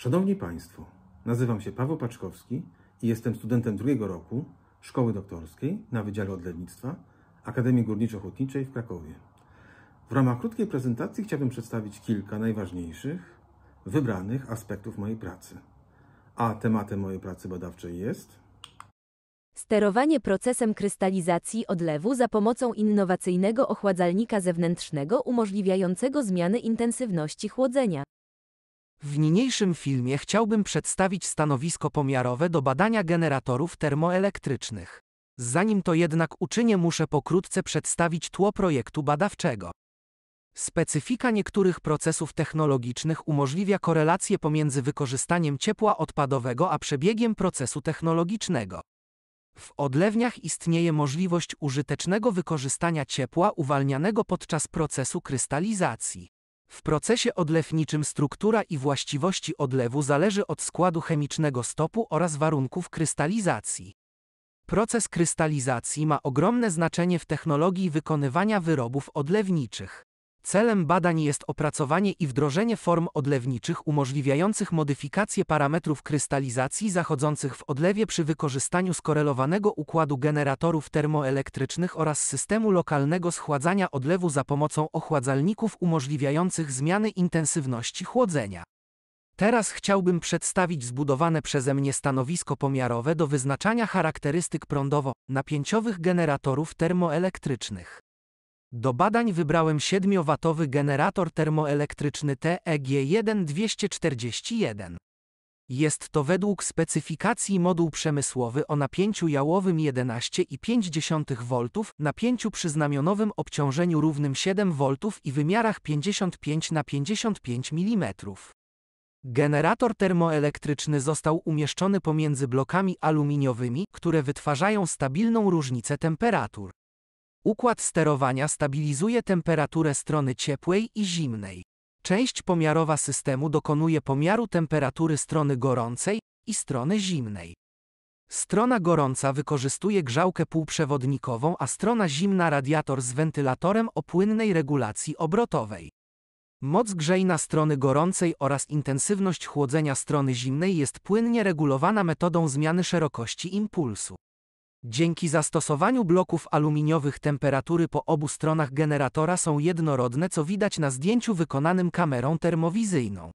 Szanowni Państwo, nazywam się Paweł Paczkowski i jestem studentem drugiego roku Szkoły Doktorskiej na Wydziale Odlewnictwa Akademii Górniczo-Hutniczej w Krakowie. W ramach krótkiej prezentacji chciałbym przedstawić kilka najważniejszych, wybranych aspektów mojej pracy. A tematem mojej pracy badawczej jest Sterowanie procesem krystalizacji odlewu za pomocą innowacyjnego ochładzalnika zewnętrznego umożliwiającego zmiany intensywności chłodzenia. W niniejszym filmie chciałbym przedstawić stanowisko pomiarowe do badania generatorów termoelektrycznych. Zanim to jednak uczynię, muszę pokrótce przedstawić tło projektu badawczego. Specyfika niektórych procesów technologicznych umożliwia korelację pomiędzy wykorzystaniem ciepła odpadowego a przebiegiem procesu technologicznego. W odlewniach istnieje możliwość użytecznego wykorzystania ciepła uwalnianego podczas procesu krystalizacji. W procesie odlewniczym struktura i właściwości odlewu zależy od składu chemicznego stopu oraz warunków krystalizacji. Proces krystalizacji ma ogromne znaczenie w technologii wykonywania wyrobów odlewniczych. Celem badań jest opracowanie i wdrożenie form odlewniczych umożliwiających modyfikację parametrów krystalizacji zachodzących w odlewie przy wykorzystaniu skorelowanego układu generatorów termoelektrycznych oraz systemu lokalnego schładzania odlewu za pomocą ochładzalników umożliwiających zmiany intensywności chłodzenia. Teraz chciałbym przedstawić zbudowane przeze mnie stanowisko pomiarowe do wyznaczania charakterystyk prądowo-napięciowych generatorów termoelektrycznych. Do badań wybrałem 7-watowy generator termoelektryczny e TEG-1241. Jest to według specyfikacji moduł przemysłowy o napięciu jałowym 11,5 V, napięciu przy znamionowym obciążeniu równym 7 V i wymiarach 55 na 55 mm. Generator termoelektryczny został umieszczony pomiędzy blokami aluminiowymi, które wytwarzają stabilną różnicę temperatur. Układ sterowania stabilizuje temperaturę strony ciepłej i zimnej. Część pomiarowa systemu dokonuje pomiaru temperatury strony gorącej i strony zimnej. Strona gorąca wykorzystuje grzałkę półprzewodnikową, a strona zimna radiator z wentylatorem o płynnej regulacji obrotowej. Moc grzejna strony gorącej oraz intensywność chłodzenia strony zimnej jest płynnie regulowana metodą zmiany szerokości impulsu. Dzięki zastosowaniu bloków aluminiowych temperatury po obu stronach generatora są jednorodne, co widać na zdjęciu wykonanym kamerą termowizyjną.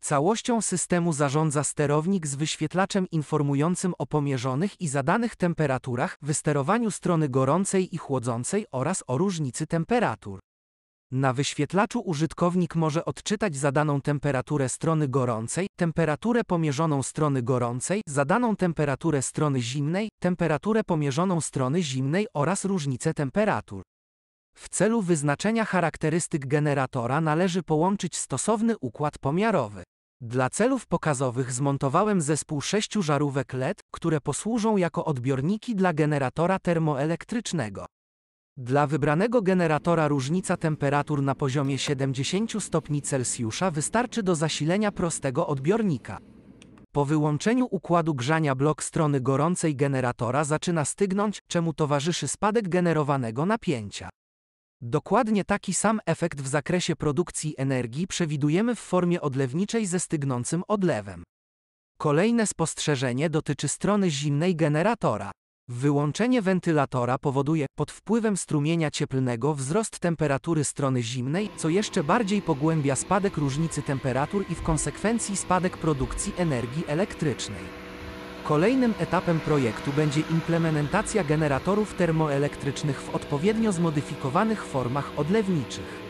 Całością systemu zarządza sterownik z wyświetlaczem informującym o pomierzonych i zadanych temperaturach, wysterowaniu strony gorącej i chłodzącej oraz o różnicy temperatur. Na wyświetlaczu użytkownik może odczytać zadaną temperaturę strony gorącej, temperaturę pomierzoną strony gorącej, zadaną temperaturę strony zimnej, temperaturę pomierzoną strony zimnej oraz różnicę temperatur. W celu wyznaczenia charakterystyk generatora należy połączyć stosowny układ pomiarowy. Dla celów pokazowych zmontowałem zespół sześciu żarówek LED, które posłużą jako odbiorniki dla generatora termoelektrycznego. Dla wybranego generatora różnica temperatur na poziomie 70 stopni Celsjusza wystarczy do zasilenia prostego odbiornika. Po wyłączeniu układu grzania blok strony gorącej generatora zaczyna stygnąć, czemu towarzyszy spadek generowanego napięcia. Dokładnie taki sam efekt w zakresie produkcji energii przewidujemy w formie odlewniczej ze stygnącym odlewem. Kolejne spostrzeżenie dotyczy strony zimnej generatora. Wyłączenie wentylatora powoduje, pod wpływem strumienia cieplnego, wzrost temperatury strony zimnej, co jeszcze bardziej pogłębia spadek różnicy temperatur i w konsekwencji spadek produkcji energii elektrycznej. Kolejnym etapem projektu będzie implementacja generatorów termoelektrycznych w odpowiednio zmodyfikowanych formach odlewniczych.